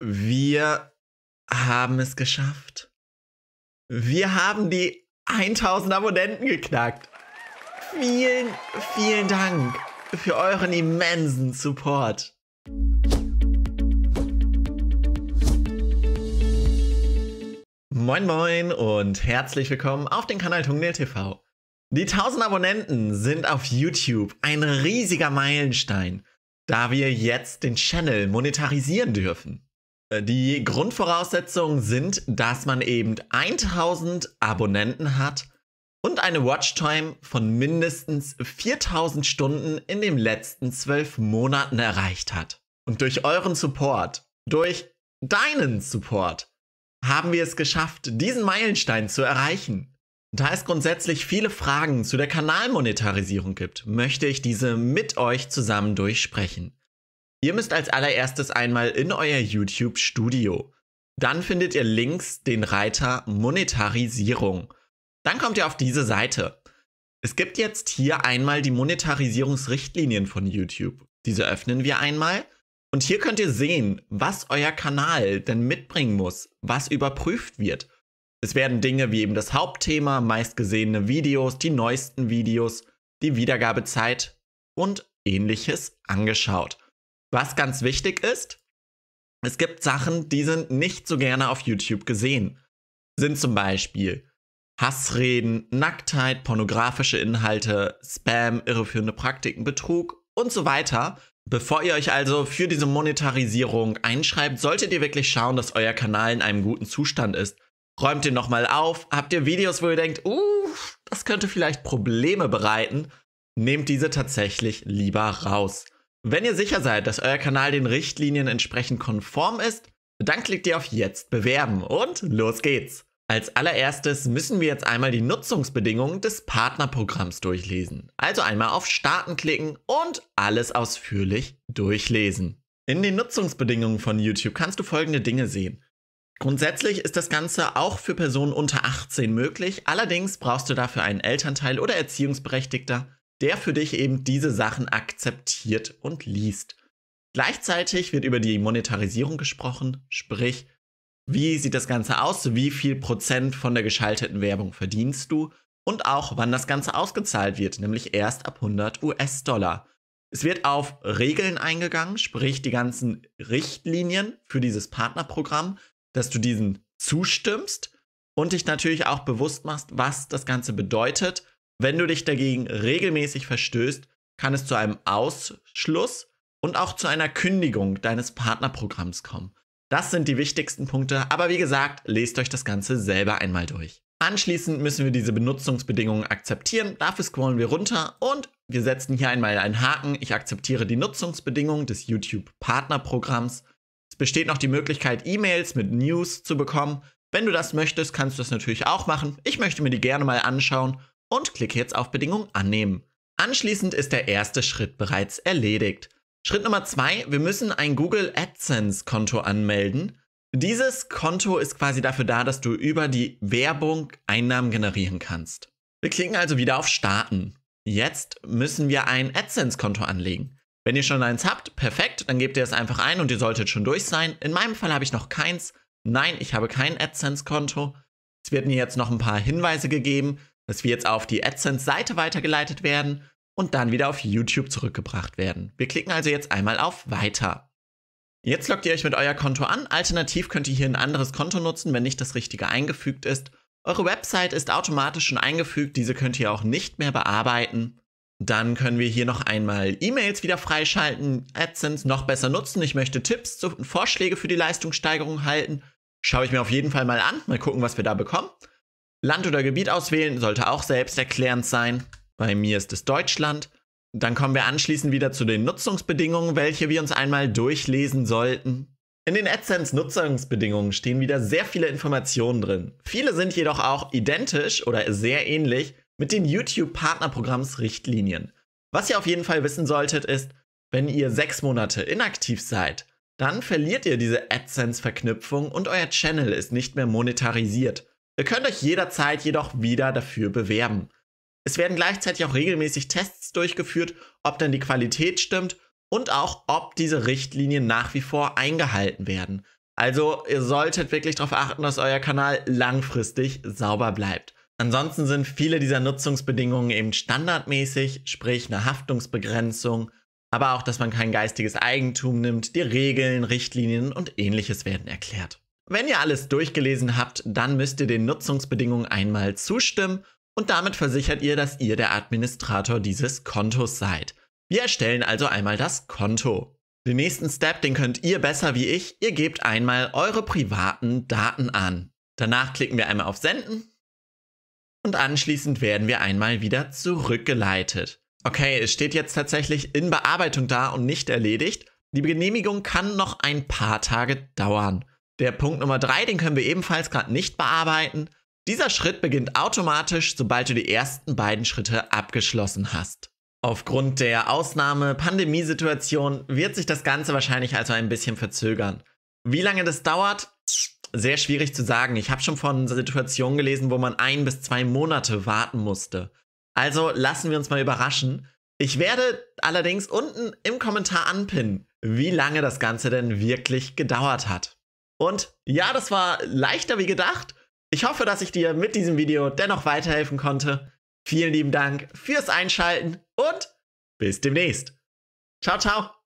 Wir haben es geschafft. Wir haben die 1000 Abonnenten geknackt. Vielen, vielen Dank für euren immensen Support. Moin moin und herzlich willkommen auf dem Kanal Tungnail TV. Die 1000 Abonnenten sind auf YouTube ein riesiger Meilenstein, da wir jetzt den Channel monetarisieren dürfen. Äh, die Grundvoraussetzungen sind, dass man eben 1000 Abonnenten hat und eine Watchtime von mindestens 4000 Stunden in den letzten 12 Monaten erreicht hat. Und durch euren Support, durch deinen Support, haben wir es geschafft, diesen Meilenstein zu erreichen. Da es grundsätzlich viele Fragen zu der Kanalmonetarisierung gibt, möchte ich diese mit euch zusammen durchsprechen. Ihr müsst als allererstes einmal in euer YouTube Studio. Dann findet ihr links den Reiter Monetarisierung. Dann kommt ihr auf diese Seite. Es gibt jetzt hier einmal die Monetarisierungsrichtlinien von YouTube. Diese öffnen wir einmal. Und hier könnt ihr sehen, was euer Kanal denn mitbringen muss, was überprüft wird. Es werden Dinge wie eben das Hauptthema, meistgesehene Videos, die neuesten Videos, die Wiedergabezeit und ähnliches angeschaut. Was ganz wichtig ist, es gibt Sachen, die sind nicht so gerne auf YouTube gesehen. Sind zum Beispiel Hassreden, Nacktheit, pornografische Inhalte, Spam, irreführende Praktiken, Betrug und so weiter. Bevor ihr euch also für diese Monetarisierung einschreibt, solltet ihr wirklich schauen, dass euer Kanal in einem guten Zustand ist. Räumt ihr nochmal auf, habt ihr Videos, wo ihr denkt, uh, das könnte vielleicht Probleme bereiten, nehmt diese tatsächlich lieber raus. Wenn ihr sicher seid, dass euer Kanal den Richtlinien entsprechend konform ist, dann klickt ihr auf Jetzt bewerben und los geht's. Als allererstes müssen wir jetzt einmal die Nutzungsbedingungen des Partnerprogramms durchlesen. Also einmal auf Starten klicken und alles ausführlich durchlesen. In den Nutzungsbedingungen von YouTube kannst du folgende Dinge sehen. Grundsätzlich ist das Ganze auch für Personen unter 18 möglich, allerdings brauchst du dafür einen Elternteil oder Erziehungsberechtigter der für dich eben diese Sachen akzeptiert und liest. Gleichzeitig wird über die Monetarisierung gesprochen, sprich, wie sieht das Ganze aus, wie viel Prozent von der geschalteten Werbung verdienst du und auch wann das Ganze ausgezahlt wird, nämlich erst ab 100 US-Dollar. Es wird auf Regeln eingegangen, sprich die ganzen Richtlinien für dieses Partnerprogramm, dass du diesen zustimmst und dich natürlich auch bewusst machst, was das Ganze bedeutet wenn du dich dagegen regelmäßig verstößt, kann es zu einem Ausschluss und auch zu einer Kündigung deines Partnerprogramms kommen. Das sind die wichtigsten Punkte, aber wie gesagt, lest euch das Ganze selber einmal durch. Anschließend müssen wir diese Benutzungsbedingungen akzeptieren, dafür scrollen wir runter und wir setzen hier einmal einen Haken. Ich akzeptiere die Nutzungsbedingungen des YouTube Partnerprogramms. Es besteht noch die Möglichkeit, E-Mails mit News zu bekommen. Wenn du das möchtest, kannst du das natürlich auch machen. Ich möchte mir die gerne mal anschauen und klicke jetzt auf Bedingung annehmen. Anschließend ist der erste Schritt bereits erledigt. Schritt Nummer zwei: wir müssen ein Google AdSense Konto anmelden. Dieses Konto ist quasi dafür da, dass du über die Werbung Einnahmen generieren kannst. Wir klicken also wieder auf Starten. Jetzt müssen wir ein AdSense-Konto anlegen. Wenn ihr schon eins habt, perfekt, dann gebt ihr es einfach ein und ihr solltet schon durch sein. In meinem Fall habe ich noch keins. Nein, ich habe kein AdSense-Konto. Es werden hier jetzt noch ein paar Hinweise gegeben dass wir jetzt auf die AdSense-Seite weitergeleitet werden und dann wieder auf YouTube zurückgebracht werden. Wir klicken also jetzt einmal auf Weiter. Jetzt loggt ihr euch mit euer Konto an. Alternativ könnt ihr hier ein anderes Konto nutzen, wenn nicht das richtige eingefügt ist. Eure Website ist automatisch schon eingefügt, diese könnt ihr auch nicht mehr bearbeiten. Dann können wir hier noch einmal E-Mails wieder freischalten, AdSense noch besser nutzen. Ich möchte Tipps und Vorschläge für die Leistungssteigerung halten. Schaue ich mir auf jeden Fall mal an, mal gucken, was wir da bekommen. Land oder Gebiet auswählen sollte auch selbsterklärend sein. Bei mir ist es Deutschland. Dann kommen wir anschließend wieder zu den Nutzungsbedingungen, welche wir uns einmal durchlesen sollten. In den AdSense-Nutzungsbedingungen stehen wieder sehr viele Informationen drin. Viele sind jedoch auch identisch oder sehr ähnlich mit den YouTube-Partnerprogramms-Richtlinien. Was ihr auf jeden Fall wissen solltet, ist, wenn ihr sechs Monate inaktiv seid, dann verliert ihr diese AdSense-Verknüpfung und euer Channel ist nicht mehr monetarisiert. Ihr könnt euch jederzeit jedoch wieder dafür bewerben. Es werden gleichzeitig auch regelmäßig Tests durchgeführt, ob denn die Qualität stimmt und auch ob diese Richtlinien nach wie vor eingehalten werden. Also ihr solltet wirklich darauf achten, dass euer Kanal langfristig sauber bleibt. Ansonsten sind viele dieser Nutzungsbedingungen eben standardmäßig, sprich eine Haftungsbegrenzung, aber auch, dass man kein geistiges Eigentum nimmt, die Regeln, Richtlinien und ähnliches werden erklärt. Wenn ihr alles durchgelesen habt, dann müsst ihr den Nutzungsbedingungen einmal zustimmen und damit versichert ihr, dass ihr der Administrator dieses Kontos seid. Wir erstellen also einmal das Konto. Den nächsten Step, den könnt ihr besser wie ich, ihr gebt einmal eure privaten Daten an. Danach klicken wir einmal auf Senden und anschließend werden wir einmal wieder zurückgeleitet. Okay, es steht jetzt tatsächlich in Bearbeitung da und nicht erledigt. Die Genehmigung kann noch ein paar Tage dauern. Der Punkt Nummer drei, den können wir ebenfalls gerade nicht bearbeiten. Dieser Schritt beginnt automatisch, sobald du die ersten beiden Schritte abgeschlossen hast. Aufgrund der Ausnahme-Pandemiesituation wird sich das Ganze wahrscheinlich also ein bisschen verzögern. Wie lange das dauert, sehr schwierig zu sagen. Ich habe schon von Situationen gelesen, wo man ein bis zwei Monate warten musste. Also lassen wir uns mal überraschen. Ich werde allerdings unten im Kommentar anpinnen, wie lange das Ganze denn wirklich gedauert hat. Und ja, das war leichter wie gedacht. Ich hoffe, dass ich dir mit diesem Video dennoch weiterhelfen konnte. Vielen lieben Dank fürs Einschalten und bis demnächst. Ciao, ciao.